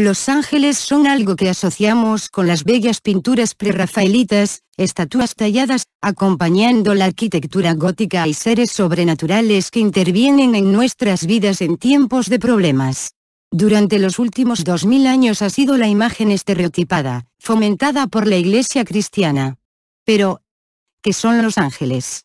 Los ángeles son algo que asociamos con las bellas pinturas prerrafaelitas, estatuas talladas, acompañando la arquitectura gótica y seres sobrenaturales que intervienen en nuestras vidas en tiempos de problemas. Durante los últimos 2000 años ha sido la imagen estereotipada, fomentada por la Iglesia cristiana. Pero, ¿qué son los ángeles?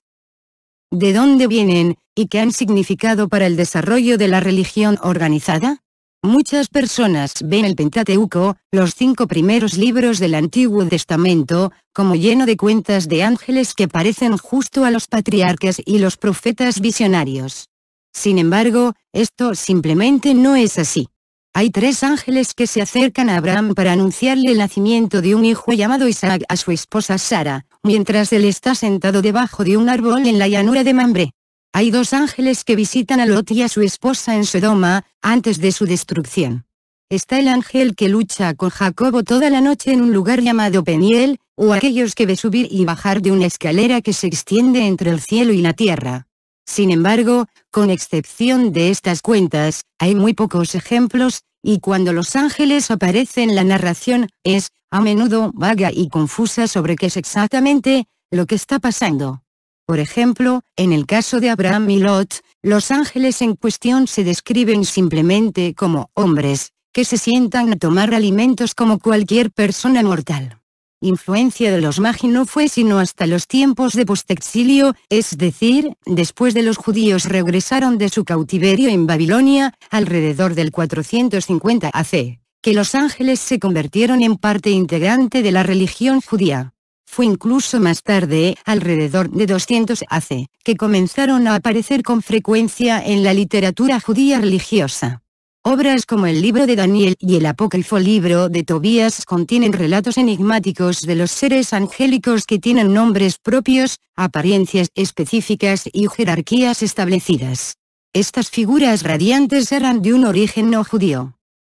¿De dónde vienen, y qué han significado para el desarrollo de la religión organizada? Muchas personas ven el Pentateuco, los cinco primeros libros del Antiguo Testamento, como lleno de cuentas de ángeles que parecen justo a los patriarcas y los profetas visionarios. Sin embargo, esto simplemente no es así. Hay tres ángeles que se acercan a Abraham para anunciarle el nacimiento de un hijo llamado Isaac a su esposa Sara, mientras él está sentado debajo de un árbol en la llanura de Mambre hay dos ángeles que visitan a Lot y a su esposa en Sodoma, antes de su destrucción. Está el ángel que lucha con Jacobo toda la noche en un lugar llamado Peniel, o aquellos que ve subir y bajar de una escalera que se extiende entre el cielo y la tierra. Sin embargo, con excepción de estas cuentas, hay muy pocos ejemplos, y cuando los ángeles aparecen la narración, es, a menudo, vaga y confusa sobre qué es exactamente, lo que está pasando. Por ejemplo, en el caso de Abraham y Lot, los ángeles en cuestión se describen simplemente como hombres, que se sientan a tomar alimentos como cualquier persona mortal. Influencia de los magi no fue sino hasta los tiempos de postexilio, es decir, después de los judíos regresaron de su cautiverio en Babilonia, alrededor del 450 AC, que los ángeles se convirtieron en parte integrante de la religión judía. Fue incluso más tarde, alrededor de 200 AC, que comenzaron a aparecer con frecuencia en la literatura judía religiosa. Obras como el libro de Daniel y el apócrifo libro de Tobías contienen relatos enigmáticos de los seres angélicos que tienen nombres propios, apariencias específicas y jerarquías establecidas. Estas figuras radiantes eran de un origen no judío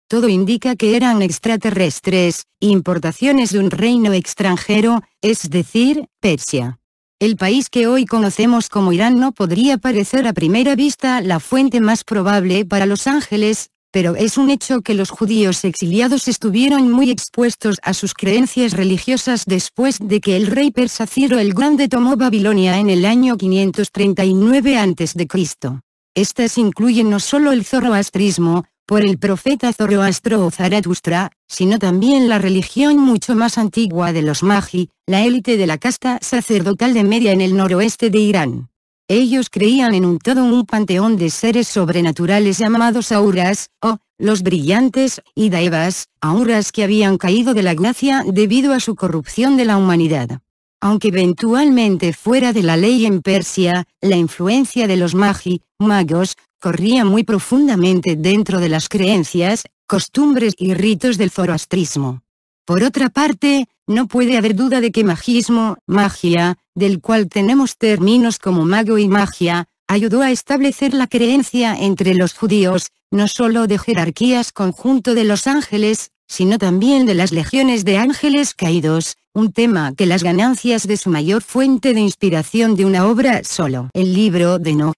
todo indica que eran extraterrestres, importaciones de un reino extranjero, es decir, Persia. El país que hoy conocemos como Irán no podría parecer a primera vista la fuente más probable para Los Ángeles, pero es un hecho que los judíos exiliados estuvieron muy expuestos a sus creencias religiosas después de que el rey persa Ciro el Grande tomó Babilonia en el año 539 a.C. Estas incluyen no solo el zoroastrismo, por el profeta Zoroastro o Zaratustra, sino también la religión mucho más antigua de los Magi, la élite de la casta sacerdotal de Media en el noroeste de Irán. Ellos creían en un todo un panteón de seres sobrenaturales llamados auras, o, los brillantes, y daevas, auras que habían caído de la Ignacia debido a su corrupción de la humanidad. Aunque eventualmente fuera de la ley en Persia, la influencia de los magi, magos, corría muy profundamente dentro de las creencias, costumbres y ritos del zoroastrismo. Por otra parte, no puede haber duda de que magismo, magia, del cual tenemos términos como mago y magia, ayudó a establecer la creencia entre los judíos, no solo de jerarquías conjunto de los ángeles, sino también de las legiones de ángeles caídos, un tema que las ganancias de su mayor fuente de inspiración de una obra solo. El libro de No,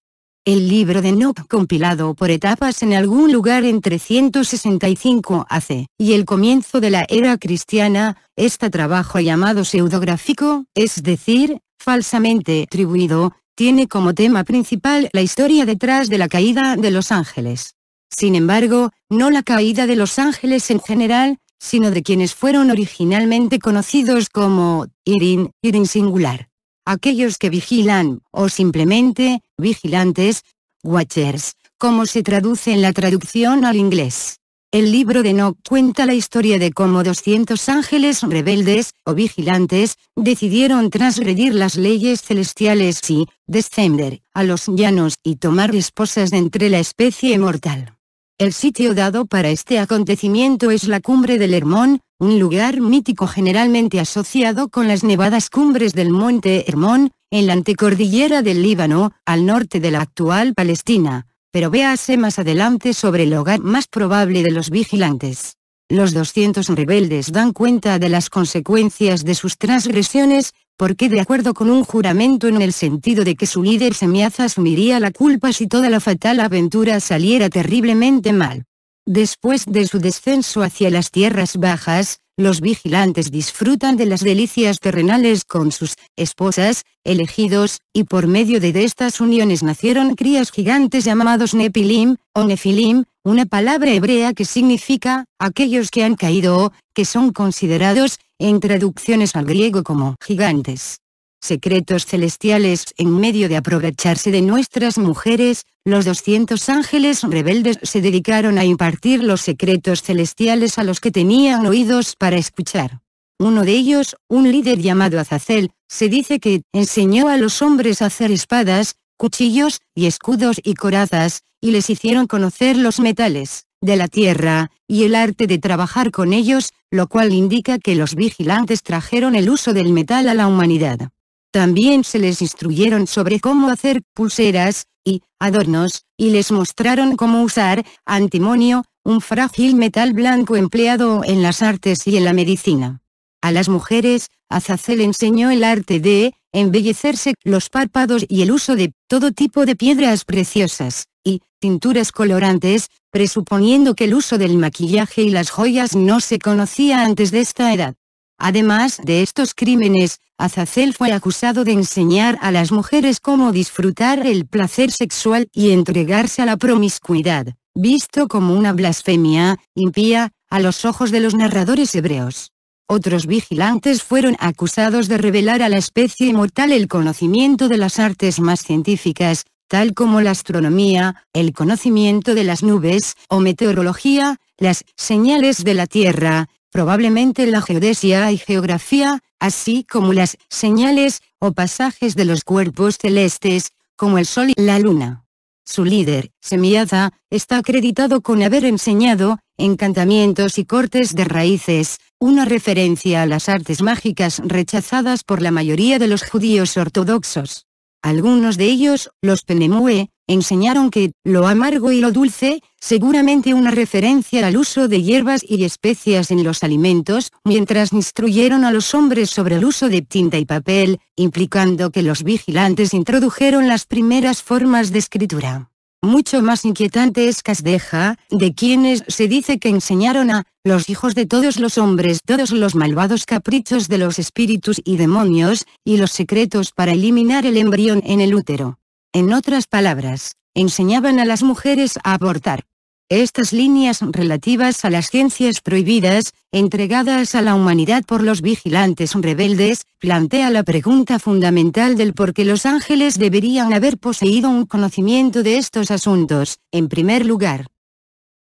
el libro de Nock compilado por etapas en algún lugar entre 165 AC y el comienzo de la era cristiana, este trabajo llamado pseudográfico, es decir, falsamente atribuido, tiene como tema principal la historia detrás de la caída de Los Ángeles. Sin embargo, no la caída de Los Ángeles en general, sino de quienes fueron originalmente conocidos como Irin, Irin singular aquellos que vigilan, o simplemente, vigilantes, watchers, como se traduce en la traducción al inglés. El libro de Nock cuenta la historia de cómo 200 ángeles rebeldes, o vigilantes, decidieron transgredir las leyes celestiales y, descender, a los llanos y tomar esposas entre la especie mortal. El sitio dado para este acontecimiento es la cumbre del Hermón, un lugar mítico generalmente asociado con las nevadas cumbres del monte Hermón, en la antecordillera del Líbano, al norte de la actual Palestina, pero véase más adelante sobre el hogar más probable de los vigilantes. Los 200 rebeldes dan cuenta de las consecuencias de sus transgresiones, porque de acuerdo con un juramento en el sentido de que su líder Semiaz asumiría la culpa si toda la fatal aventura saliera terriblemente mal. Después de su descenso hacia las tierras bajas, los vigilantes disfrutan de las delicias terrenales con sus esposas, elegidos, y por medio de, estas uniones nacieron crías gigantes llamados Nepilim, o Nefilim, una palabra hebrea que significa, aquellos que han caído o, que son considerados, en traducciones al griego como gigantes secretos celestiales en medio de aprovecharse de nuestras mujeres, los 200 ángeles rebeldes se dedicaron a impartir los secretos celestiales a los que tenían oídos para escuchar. Uno de ellos, un líder llamado Azazel, se dice que enseñó a los hombres a hacer espadas, cuchillos y escudos y corazas, y les hicieron conocer los metales de la tierra, y el arte de trabajar con ellos, lo cual indica que los vigilantes trajeron el uso del metal a la humanidad. También se les instruyeron sobre cómo hacer pulseras y adornos, y les mostraron cómo usar antimonio, un frágil metal blanco empleado en las artes y en la medicina. A las mujeres, Azazel enseñó el arte de embellecerse los párpados y el uso de todo tipo de piedras preciosas, y tinturas colorantes, presuponiendo que el uso del maquillaje y las joyas no se conocía antes de esta edad. Además de estos crímenes, Azazel fue acusado de enseñar a las mujeres cómo disfrutar el placer sexual y entregarse a la promiscuidad, visto como una blasfemia, impía, a los ojos de los narradores hebreos. Otros vigilantes fueron acusados de revelar a la especie inmortal el conocimiento de las artes más científicas, tal como la astronomía, el conocimiento de las nubes o meteorología, las señales de la Tierra, probablemente la geodesia y geografía, así como las señales o pasajes de los cuerpos celestes, como el Sol y la Luna. Su líder, Semiada, está acreditado con haber enseñado, encantamientos y cortes de raíces, una referencia a las artes mágicas rechazadas por la mayoría de los judíos ortodoxos. Algunos de ellos, los Penemue, enseñaron que, lo amargo y lo dulce, seguramente una referencia al uso de hierbas y especias en los alimentos, mientras instruyeron a los hombres sobre el uso de tinta y papel, implicando que los vigilantes introdujeron las primeras formas de escritura. Mucho más inquietante es Casdeja, de quienes se dice que enseñaron a los hijos de todos los hombres todos los malvados caprichos de los espíritus y demonios, y los secretos para eliminar el embrión en el útero. En otras palabras, enseñaban a las mujeres a abortar. Estas líneas relativas a las ciencias prohibidas, entregadas a la humanidad por los vigilantes rebeldes, plantea la pregunta fundamental del por qué los ángeles deberían haber poseído un conocimiento de estos asuntos, en primer lugar.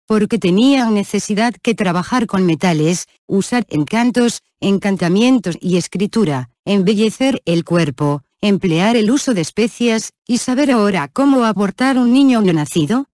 Porque tenían necesidad que trabajar con metales, usar encantos, encantamientos y escritura, embellecer el cuerpo, emplear el uso de especias, y saber ahora cómo abortar un niño no nacido?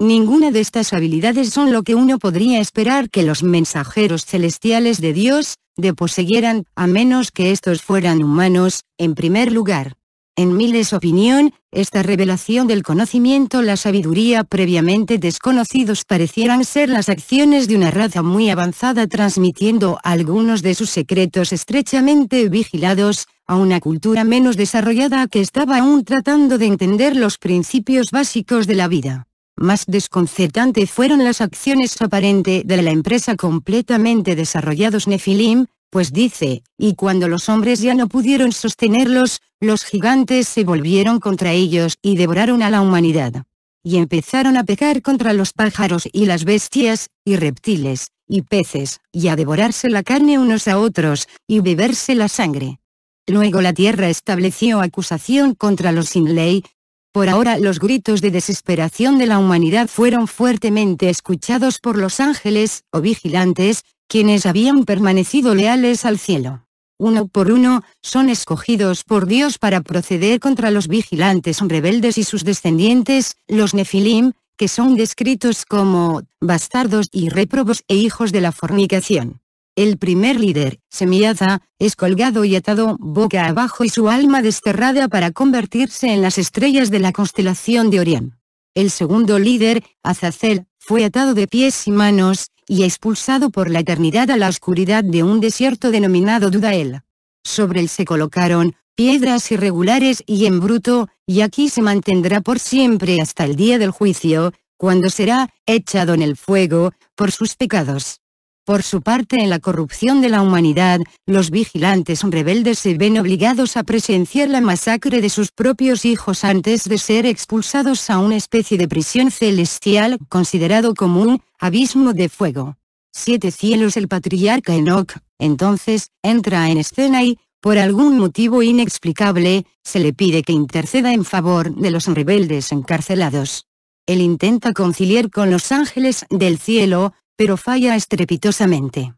Ninguna de estas habilidades son lo que uno podría esperar que los mensajeros celestiales de Dios, de poseyeran, a menos que estos fueran humanos, en primer lugar. En Miles opinión, esta revelación del conocimiento la sabiduría previamente desconocidos parecieran ser las acciones de una raza muy avanzada transmitiendo algunos de sus secretos estrechamente vigilados, a una cultura menos desarrollada que estaba aún tratando de entender los principios básicos de la vida. Más desconcertante fueron las acciones aparente de la empresa completamente desarrollados Nefilim, pues dice, y cuando los hombres ya no pudieron sostenerlos, los gigantes se volvieron contra ellos y devoraron a la humanidad. Y empezaron a pecar contra los pájaros y las bestias, y reptiles, y peces, y a devorarse la carne unos a otros, y beberse la sangre. Luego la tierra estableció acusación contra los sin ley. Por ahora los gritos de desesperación de la humanidad fueron fuertemente escuchados por los ángeles, o vigilantes, quienes habían permanecido leales al cielo. Uno por uno, son escogidos por Dios para proceder contra los vigilantes rebeldes y sus descendientes, los Nefilim, que son descritos como bastardos y réprobos e hijos de la fornicación. El primer líder, Semiaza, es colgado y atado boca abajo y su alma desterrada para convertirse en las estrellas de la constelación de Orión. El segundo líder, Azazel, fue atado de pies y manos, y expulsado por la eternidad a la oscuridad de un desierto denominado Dudael. Sobre él se colocaron, piedras irregulares y en bruto, y aquí se mantendrá por siempre hasta el día del juicio, cuando será, echado en el fuego, por sus pecados. Por su parte en la corrupción de la humanidad, los vigilantes rebeldes se ven obligados a presenciar la masacre de sus propios hijos antes de ser expulsados a una especie de prisión celestial considerado como un abismo de fuego. Siete cielos el patriarca Enoch, entonces, entra en escena y, por algún motivo inexplicable, se le pide que interceda en favor de los rebeldes encarcelados. Él intenta conciliar con los ángeles del cielo, pero falla estrepitosamente.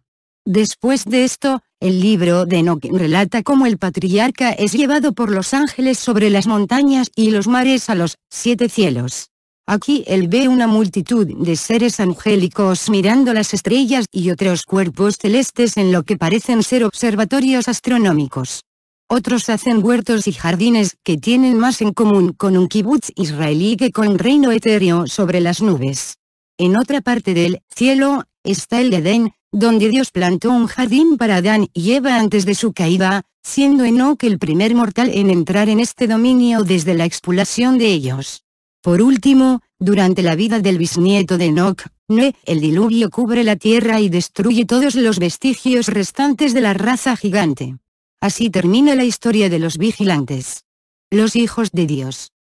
Después de esto, el libro de Enoch relata cómo el patriarca es llevado por los ángeles sobre las montañas y los mares a los siete cielos. Aquí él ve una multitud de seres angélicos mirando las estrellas y otros cuerpos celestes en lo que parecen ser observatorios astronómicos. Otros hacen huertos y jardines que tienen más en común con un kibutz israelí que con un reino etéreo sobre las nubes. En otra parte del cielo, está el Edén, donde Dios plantó un jardín para Adán y Eva antes de su caída, siendo Enoch el primer mortal en entrar en este dominio desde la expulación de ellos. Por último, durante la vida del bisnieto de Enoch, Noé, el diluvio cubre la tierra y destruye todos los vestigios restantes de la raza gigante. Así termina la historia de los vigilantes. Los hijos de Dios.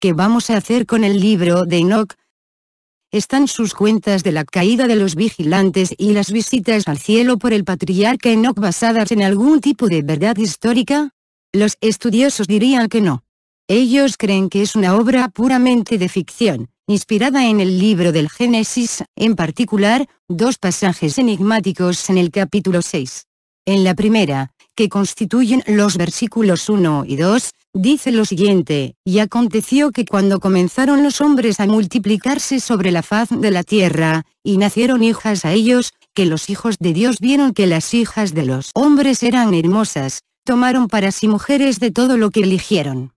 ¿Qué vamos a hacer con el libro de Enoch? están sus cuentas de la caída de los vigilantes y las visitas al cielo por el patriarca Enoch basadas en algún tipo de verdad histórica? Los estudiosos dirían que no. Ellos creen que es una obra puramente de ficción, inspirada en el libro del Génesis, en particular, dos pasajes enigmáticos en el capítulo 6. En la primera, que constituyen los versículos 1 y 2, dice lo siguiente, y aconteció que cuando comenzaron los hombres a multiplicarse sobre la faz de la tierra, y nacieron hijas a ellos, que los hijos de Dios vieron que las hijas de los hombres eran hermosas, tomaron para sí mujeres de todo lo que eligieron.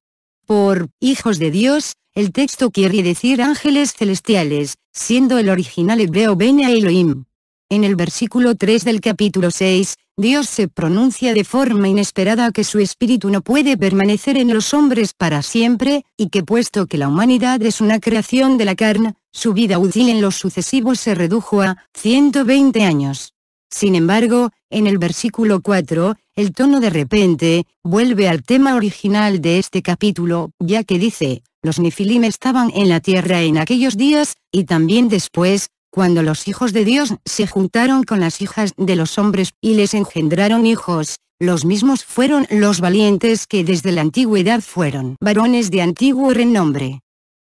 Por hijos de Dios, el texto quiere decir ángeles celestiales, siendo el original hebreo Bene Elohim. En el versículo 3 del capítulo 6, Dios se pronuncia de forma inesperada que su espíritu no puede permanecer en los hombres para siempre, y que puesto que la humanidad es una creación de la carne, su vida útil en los sucesivos se redujo a 120 años. Sin embargo, en el versículo 4, el tono de repente, vuelve al tema original de este capítulo, ya que dice, los nifilim estaban en la tierra en aquellos días, y también después, cuando los hijos de Dios se juntaron con las hijas de los hombres y les engendraron hijos, los mismos fueron los valientes que desde la antigüedad fueron varones de antiguo renombre.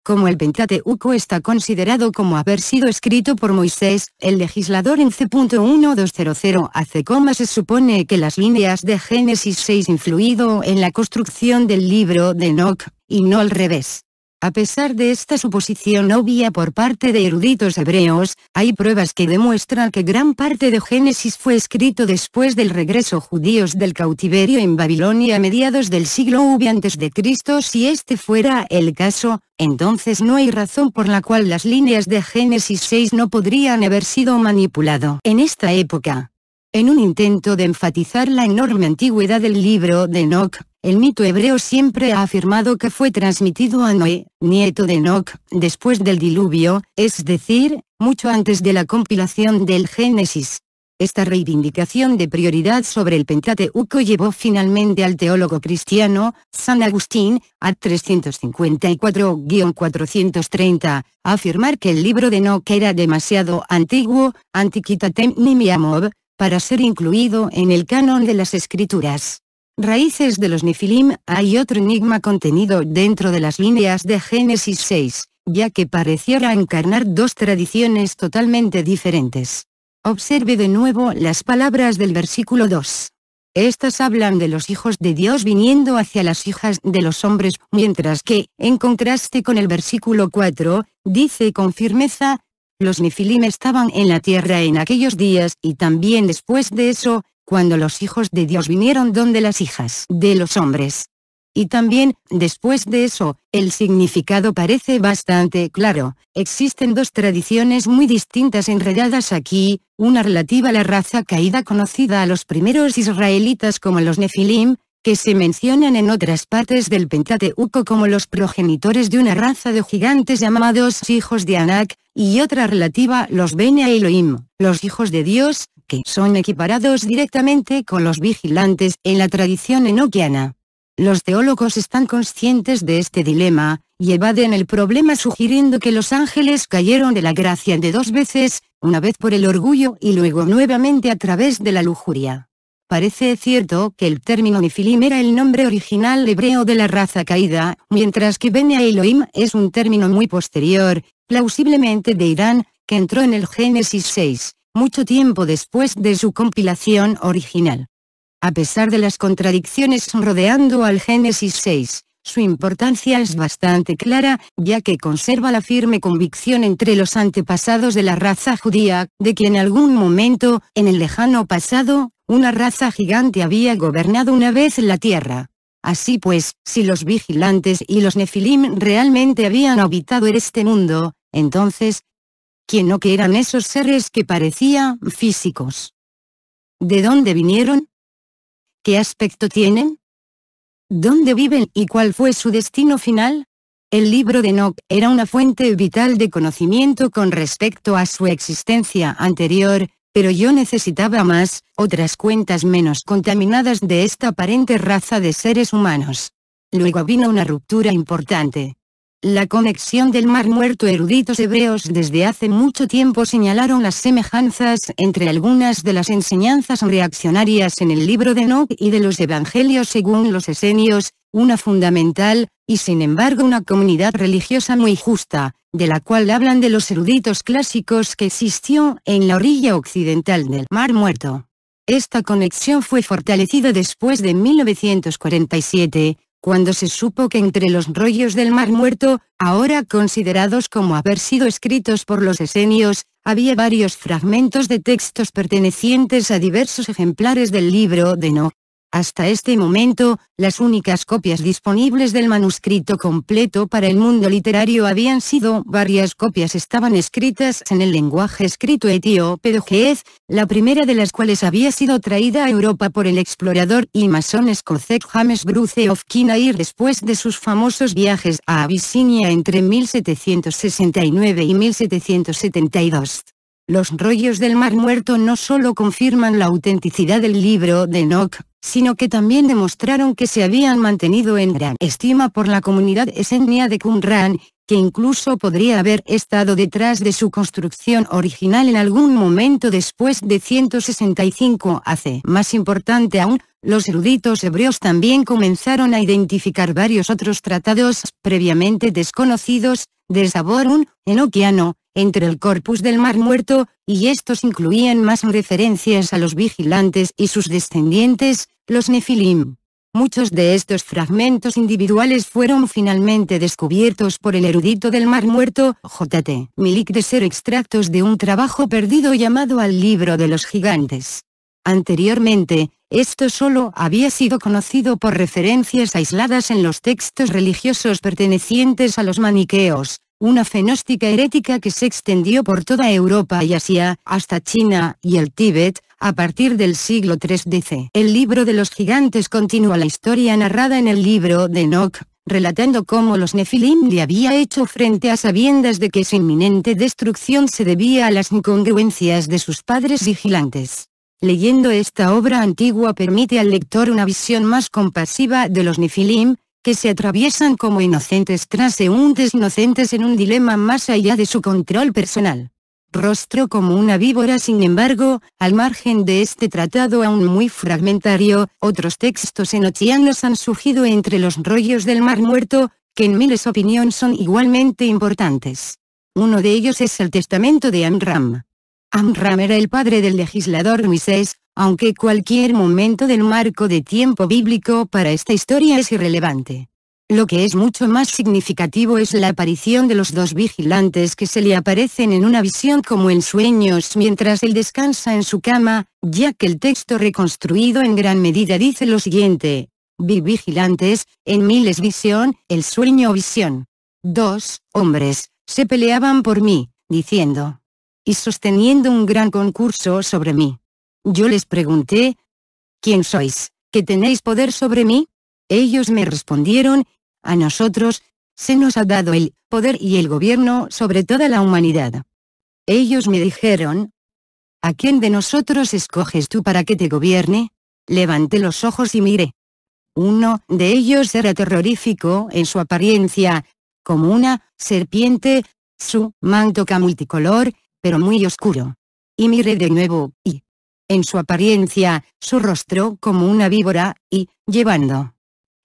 Como el Pentateuco está considerado como haber sido escrito por Moisés, el legislador en C.1200 hace coma se supone que las líneas de Génesis 6 influido en la construcción del libro de Enoch, y no al revés. A pesar de esta suposición obvia por parte de eruditos hebreos, hay pruebas que demuestran que gran parte de Génesis fue escrito después del regreso judíos del cautiverio en Babilonia a mediados del siglo V Cristo Si este fuera el caso, entonces no hay razón por la cual las líneas de Génesis 6 no podrían haber sido manipulado en esta época. En un intento de enfatizar la enorme antigüedad del libro de Enoch, el mito hebreo siempre ha afirmado que fue transmitido a Noé, nieto de Enoch, después del diluvio, es decir, mucho antes de la compilación del Génesis. Esta reivindicación de prioridad sobre el Pentateuco llevó finalmente al teólogo cristiano, San Agustín, a 354-430, a afirmar que el libro de Enoch era demasiado antiguo, antiquitatem nimiamov, para ser incluido en el canon de las escrituras. Raíces de los Nefilim, hay otro enigma contenido dentro de las líneas de Génesis 6, ya que pareciera encarnar dos tradiciones totalmente diferentes. Observe de nuevo las palabras del versículo 2. Estas hablan de los hijos de Dios viniendo hacia las hijas de los hombres, mientras que, en contraste con el versículo 4, dice con firmeza, los Nefilim estaban en la tierra en aquellos días y también después de eso, cuando los hijos de Dios vinieron donde las hijas de los hombres. Y también, después de eso, el significado parece bastante claro, existen dos tradiciones muy distintas enredadas aquí, una relativa a la raza caída conocida a los primeros israelitas como los Nefilim, que se mencionan en otras partes del Pentateuco como los progenitores de una raza de gigantes llamados hijos de Anak, y otra relativa los Bene Elohim, los hijos de Dios, que son equiparados directamente con los vigilantes en la tradición enoquiana. Los teólogos están conscientes de este dilema, y evaden el problema sugiriendo que los ángeles cayeron de la gracia de dos veces, una vez por el orgullo y luego nuevamente a través de la lujuria. Parece cierto que el término Nefilim era el nombre original hebreo de la raza caída, mientras que Bene Elohim es un término muy posterior, plausiblemente de Irán, que entró en el Génesis 6, mucho tiempo después de su compilación original. A pesar de las contradicciones rodeando al Génesis 6, su importancia es bastante clara, ya que conserva la firme convicción entre los antepasados de la raza judía, de que en algún momento, en el lejano pasado, una raza gigante había gobernado una vez la Tierra. Así pues, si los vigilantes y los nefilim realmente habían habitado este mundo, entonces, ¿quién o qué eran esos seres que parecían físicos? ¿De dónde vinieron? ¿Qué aspecto tienen? ¿Dónde viven y cuál fue su destino final? El libro de Enoch era una fuente vital de conocimiento con respecto a su existencia anterior, pero yo necesitaba más, otras cuentas menos contaminadas de esta aparente raza de seres humanos. Luego vino una ruptura importante. La conexión del Mar Muerto eruditos hebreos desde hace mucho tiempo señalaron las semejanzas entre algunas de las enseñanzas reaccionarias en el libro de Enoch y de los evangelios según los esenios, una fundamental, y sin embargo una comunidad religiosa muy justa, de la cual hablan de los eruditos clásicos que existió en la orilla occidental del Mar Muerto. Esta conexión fue fortalecida después de 1947, cuando se supo que entre los rollos del Mar Muerto, ahora considerados como haber sido escritos por los esenios, había varios fragmentos de textos pertenecientes a diversos ejemplares del libro de No, hasta este momento, las únicas copias disponibles del manuscrito completo para el mundo literario habían sido varias copias estaban escritas en el lenguaje escrito etíope de la primera de las cuales había sido traída a Europa por el explorador y masón escocés James Bruce of Kinair después de sus famosos viajes a Abisinia entre 1769 y 1772. Los rollos del Mar Muerto no solo confirman la autenticidad del libro de Enoch, sino que también demostraron que se habían mantenido en gran estima por la comunidad esenia de Qumran, que incluso podría haber estado detrás de su construcción original en algún momento después de 165 AC. Más importante aún, los eruditos hebreos también comenzaron a identificar varios otros tratados previamente desconocidos, de sabor un enoquiano, entre el corpus del Mar Muerto, y estos incluían más referencias a los vigilantes y sus descendientes, los Nefilim. Muchos de estos fragmentos individuales fueron finalmente descubiertos por el erudito del Mar Muerto, J.T. Milik de ser extractos de un trabajo perdido llamado Al Libro de los Gigantes. Anteriormente, esto solo había sido conocido por referencias aisladas en los textos religiosos pertenecientes a los maniqueos, una fenóstica herética que se extendió por toda Europa y Asia, hasta China y el Tíbet, a partir del siglo III DC. El libro de los gigantes continúa la historia narrada en el libro de Enoch, relatando cómo los Nefilim le había hecho frente a sabiendas de que su inminente destrucción se debía a las incongruencias de sus padres vigilantes. Leyendo esta obra antigua permite al lector una visión más compasiva de los Nefilim, que se atraviesan como inocentes transeúntes inocentes en un dilema más allá de su control personal. Rostro como una víbora sin embargo, al margen de este tratado aún muy fragmentario, otros textos enochianos han surgido entre los rollos del Mar Muerto, que en miles opinión son igualmente importantes. Uno de ellos es el testamento de Amram. Amram era el padre del legislador Moisés, aunque cualquier momento del marco de tiempo bíblico para esta historia es irrelevante. Lo que es mucho más significativo es la aparición de los dos vigilantes que se le aparecen en una visión como en sueños mientras él descansa en su cama, ya que el texto reconstruido en gran medida dice lo siguiente. Vi vigilantes, en miles visión, el sueño o visión. Dos hombres, se peleaban por mí, diciendo. Y sosteniendo un gran concurso sobre mí. Yo les pregunté, ¿quién sois, que tenéis poder sobre mí? Ellos me respondieron, a nosotros, se nos ha dado el poder y el gobierno sobre toda la humanidad. Ellos me dijeron, ¿a quién de nosotros escoges tú para que te gobierne? Levanté los ojos y miré. Uno de ellos era terrorífico en su apariencia, como una serpiente, su mantoca multicolor, pero muy oscuro. Y miré de nuevo, y, en su apariencia, su rostro como una víbora, y, llevando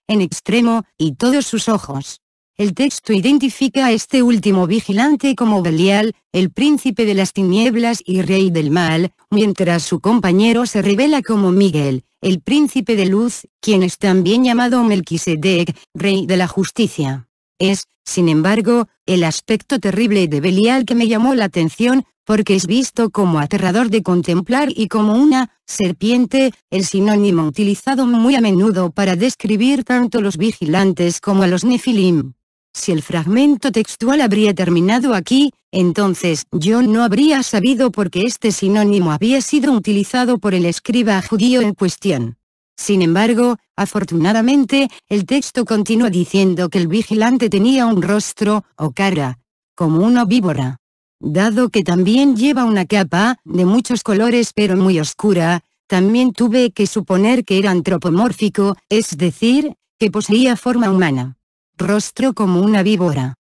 en extremo, y todos sus ojos. El texto identifica a este último vigilante como Belial, el príncipe de las tinieblas y rey del mal, mientras su compañero se revela como Miguel, el príncipe de luz, quien es también llamado Melquisedec, rey de la justicia. Es, sin embargo, el aspecto terrible de Belial que me llamó la atención, porque es visto como aterrador de contemplar y como una serpiente, el sinónimo utilizado muy a menudo para describir tanto a los vigilantes como a los nefilim. Si el fragmento textual habría terminado aquí, entonces yo no habría sabido por qué este sinónimo había sido utilizado por el escriba judío en cuestión. Sin embargo, afortunadamente, el texto continúa diciendo que el vigilante tenía un rostro, o cara, como una víbora. Dado que también lleva una capa, de muchos colores pero muy oscura, también tuve que suponer que era antropomórfico, es decir, que poseía forma humana. Rostro como una víbora.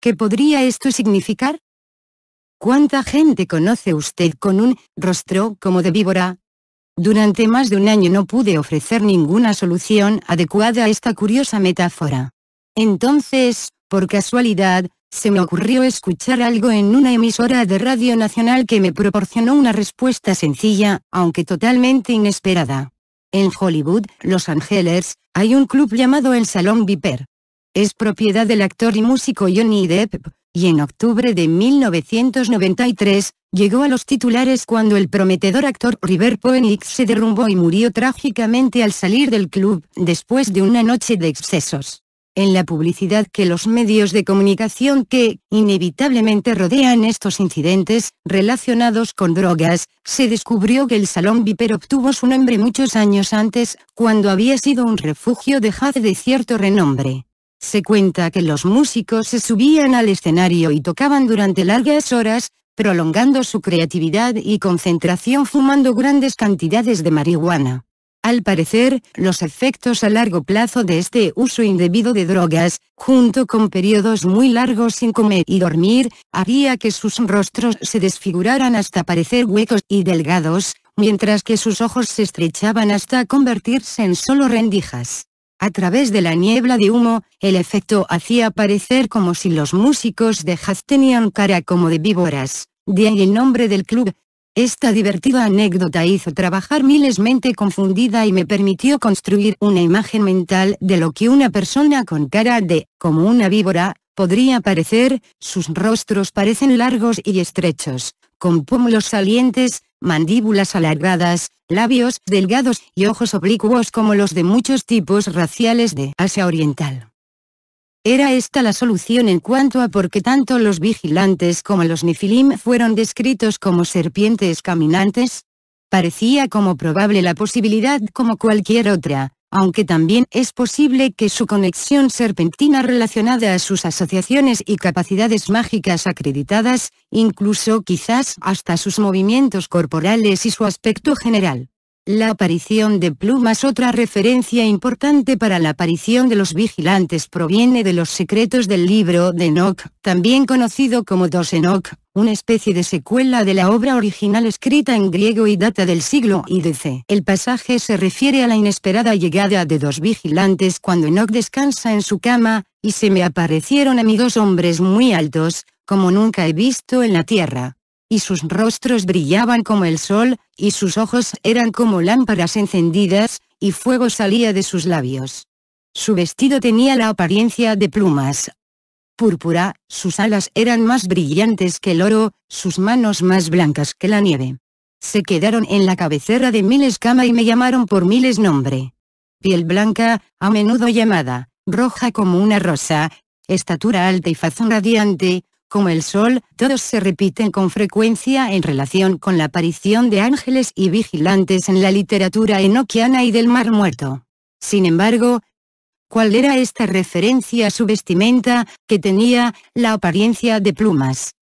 ¿Qué podría esto significar? ¿Cuánta gente conoce usted con un rostro como de víbora? Durante más de un año no pude ofrecer ninguna solución adecuada a esta curiosa metáfora. Entonces, por casualidad, se me ocurrió escuchar algo en una emisora de Radio Nacional que me proporcionó una respuesta sencilla, aunque totalmente inesperada. En Hollywood, Los Ángeles, hay un club llamado el Salón Viper. Es propiedad del actor y músico Johnny Depp, y en octubre de 1993, llegó a los titulares cuando el prometedor actor River Phoenix se derrumbó y murió trágicamente al salir del club, después de una noche de excesos en la publicidad que los medios de comunicación que, inevitablemente rodean estos incidentes, relacionados con drogas, se descubrió que el Salón Viper obtuvo su nombre muchos años antes, cuando había sido un refugio de jazz de cierto renombre. Se cuenta que los músicos se subían al escenario y tocaban durante largas horas, prolongando su creatividad y concentración fumando grandes cantidades de marihuana. Al parecer, los efectos a largo plazo de este uso indebido de drogas, junto con periodos muy largos sin comer y dormir, haría que sus rostros se desfiguraran hasta parecer huecos y delgados, mientras que sus ojos se estrechaban hasta convertirse en solo rendijas. A través de la niebla de humo, el efecto hacía parecer como si los músicos de jazz tenían cara como de víboras, de ahí el nombre del club, esta divertida anécdota hizo trabajar miles mente confundida y me permitió construir una imagen mental de lo que una persona con cara de, como una víbora, podría parecer, sus rostros parecen largos y estrechos, con pómulos salientes, mandíbulas alargadas, labios delgados y ojos oblicuos como los de muchos tipos raciales de Asia Oriental. Era esta la solución en cuanto a por qué tanto los vigilantes como los Nifilim fueron descritos como serpientes caminantes. Parecía como probable la posibilidad como cualquier otra, aunque también es posible que su conexión serpentina relacionada a sus asociaciones y capacidades mágicas acreditadas, incluso quizás hasta sus movimientos corporales y su aspecto general, la aparición de plumas Otra referencia importante para la aparición de los vigilantes proviene de los secretos del libro de Enoch, también conocido como Dos Enoch, una especie de secuela de la obra original escrita en griego y data del siglo IDC. El pasaje se refiere a la inesperada llegada de dos vigilantes cuando Enoch descansa en su cama, y se me aparecieron a mí dos hombres muy altos, como nunca he visto en la tierra y sus rostros brillaban como el sol, y sus ojos eran como lámparas encendidas, y fuego salía de sus labios. Su vestido tenía la apariencia de plumas. Púrpura, sus alas eran más brillantes que el oro, sus manos más blancas que la nieve. Se quedaron en la cabecera de mil cama y me llamaron por miles nombre. Piel blanca, a menudo llamada, roja como una rosa, estatura alta y fazón radiante, como el Sol, todos se repiten con frecuencia en relación con la aparición de ángeles y vigilantes en la literatura enoquiana y del Mar Muerto. Sin embargo, ¿cuál era esta referencia a su vestimenta, que tenía la apariencia de plumas?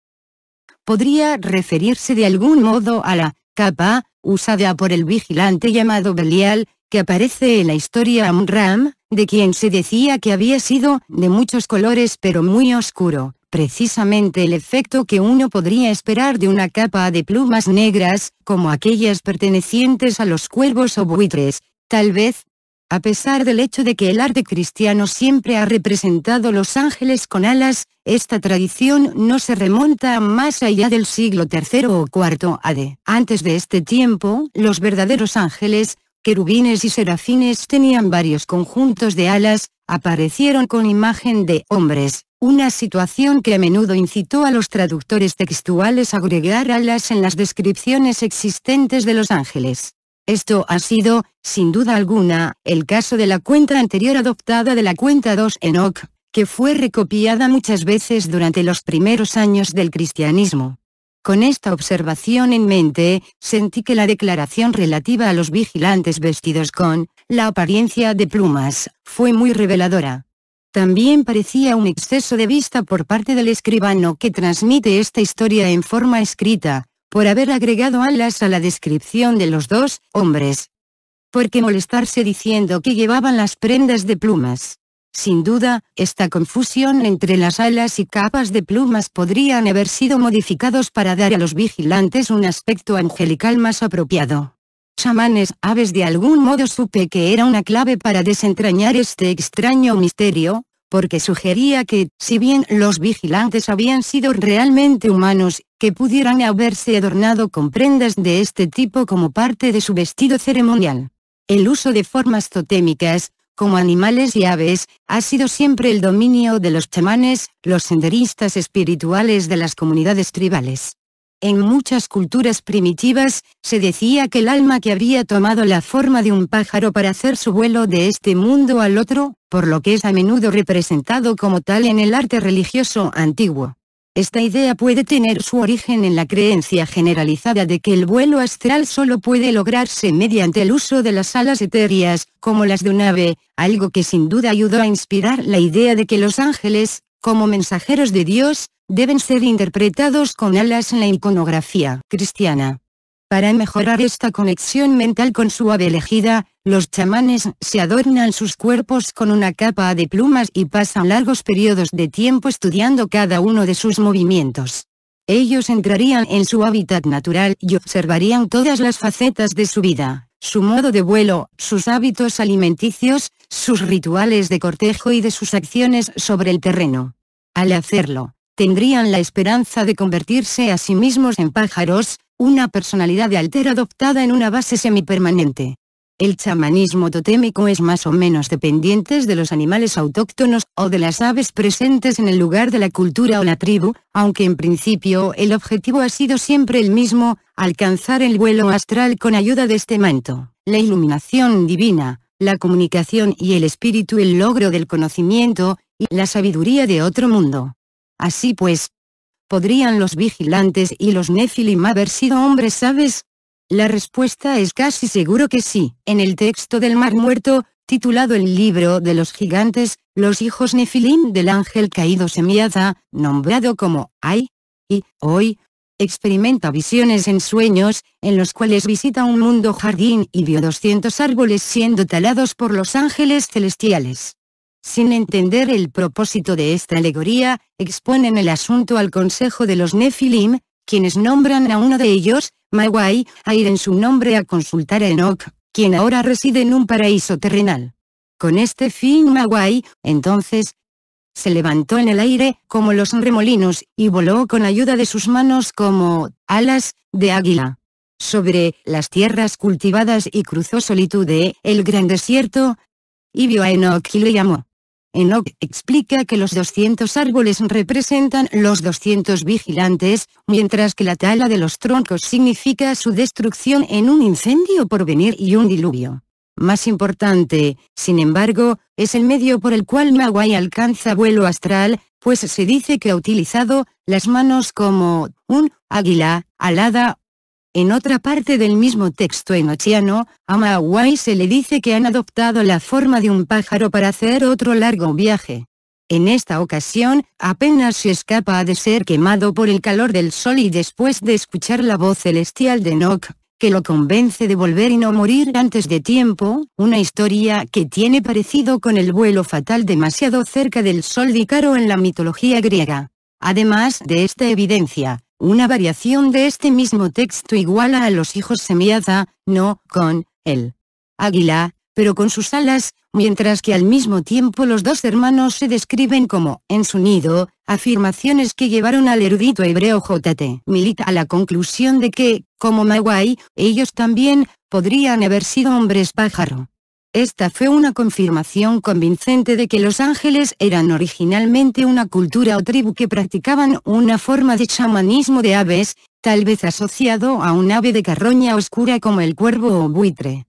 Podría referirse de algún modo a la capa, usada por el vigilante llamado Belial, que aparece en la historia Amram, de quien se decía que había sido de muchos colores pero muy oscuro, precisamente el efecto que uno podría esperar de una capa de plumas negras, como aquellas pertenecientes a los cuervos o buitres, tal vez. A pesar del hecho de que el arte cristiano siempre ha representado los ángeles con alas, esta tradición no se remonta más allá del siglo III o IV AD. E. Antes de este tiempo, los verdaderos ángeles, querubines y serafines tenían varios conjuntos de alas, aparecieron con imagen de hombres, una situación que a menudo incitó a los traductores textuales a agregar alas en las descripciones existentes de los ángeles. Esto ha sido, sin duda alguna, el caso de la cuenta anterior adoptada de la cuenta 2 Enoch, que fue recopiada muchas veces durante los primeros años del cristianismo. Con esta observación en mente, sentí que la declaración relativa a los vigilantes vestidos con la apariencia de plumas fue muy reveladora. También parecía un exceso de vista por parte del escribano que transmite esta historia en forma escrita, por haber agregado alas a la descripción de los dos hombres. ¿Por qué molestarse diciendo que llevaban las prendas de plumas? Sin duda, esta confusión entre las alas y capas de plumas podrían haber sido modificados para dar a los vigilantes un aspecto angelical más apropiado chamanes, aves de algún modo supe que era una clave para desentrañar este extraño misterio, porque sugería que, si bien los vigilantes habían sido realmente humanos, que pudieran haberse adornado con prendas de este tipo como parte de su vestido ceremonial. El uso de formas totémicas, como animales y aves, ha sido siempre el dominio de los chamanes, los senderistas espirituales de las comunidades tribales. En muchas culturas primitivas, se decía que el alma que había tomado la forma de un pájaro para hacer su vuelo de este mundo al otro, por lo que es a menudo representado como tal en el arte religioso antiguo. Esta idea puede tener su origen en la creencia generalizada de que el vuelo astral solo puede lograrse mediante el uso de las alas etéreas, como las de un ave, algo que sin duda ayudó a inspirar la idea de que los ángeles, como mensajeros de Dios, deben ser interpretados con alas en la iconografía cristiana. Para mejorar esta conexión mental con su ave elegida, los chamanes se adornan sus cuerpos con una capa de plumas y pasan largos periodos de tiempo estudiando cada uno de sus movimientos. Ellos entrarían en su hábitat natural y observarían todas las facetas de su vida, su modo de vuelo, sus hábitos alimenticios, sus rituales de cortejo y de sus acciones sobre el terreno. Al hacerlo, tendrían la esperanza de convertirse a sí mismos en pájaros, una personalidad de altera adoptada en una base semipermanente. El chamanismo totémico es más o menos dependientes de los animales autóctonos o de las aves presentes en el lugar de la cultura o la tribu, aunque en principio el objetivo ha sido siempre el mismo, alcanzar el vuelo astral con ayuda de este manto, la iluminación divina, la comunicación y el espíritu el logro del conocimiento, y la sabiduría de otro mundo. Así pues, ¿podrían los vigilantes y los Nephilim haber sido hombres sabes? La respuesta es casi seguro que sí. En el texto del Mar Muerto, titulado El libro de los gigantes, los hijos Nefilim del ángel caído Semiaza, nombrado como Ay, y Hoy, experimenta visiones en sueños, en los cuales visita un mundo jardín y vio 200 árboles siendo talados por los ángeles celestiales. Sin entender el propósito de esta alegoría, exponen el asunto al consejo de los Nefilim, quienes nombran a uno de ellos, Mawai, a ir en su nombre a consultar a Enoch, quien ahora reside en un paraíso terrenal. Con este fin Maguay, entonces, se levantó en el aire, como los remolinos, y voló con ayuda de sus manos como alas de águila. Sobre las tierras cultivadas y cruzó de el gran desierto, y vio a Enoch y lo llamó. Enoch explica que los 200 árboles representan los 200 vigilantes, mientras que la tala de los troncos significa su destrucción en un incendio por venir y un diluvio. Más importante, sin embargo, es el medio por el cual Maguay alcanza vuelo astral, pues se dice que ha utilizado las manos como un águila alada en otra parte del mismo texto en Ochiano, a Maui se le dice que han adoptado la forma de un pájaro para hacer otro largo viaje. En esta ocasión, apenas se escapa de ser quemado por el calor del sol y después de escuchar la voz celestial de Nok, que lo convence de volver y no morir antes de tiempo, una historia que tiene parecido con el vuelo fatal demasiado cerca del sol de Caro en la mitología griega. Además de esta evidencia, una variación de este mismo texto iguala a los hijos semiaza, no, con, el águila, pero con sus alas, mientras que al mismo tiempo los dos hermanos se describen como, en su nido, afirmaciones que llevaron al erudito hebreo J.T. Milita a la conclusión de que, como Maguay, ellos también, podrían haber sido hombres pájaro. Esta fue una confirmación convincente de que los ángeles eran originalmente una cultura o tribu que practicaban una forma de chamanismo de aves, tal vez asociado a un ave de carroña oscura como el cuervo o buitre.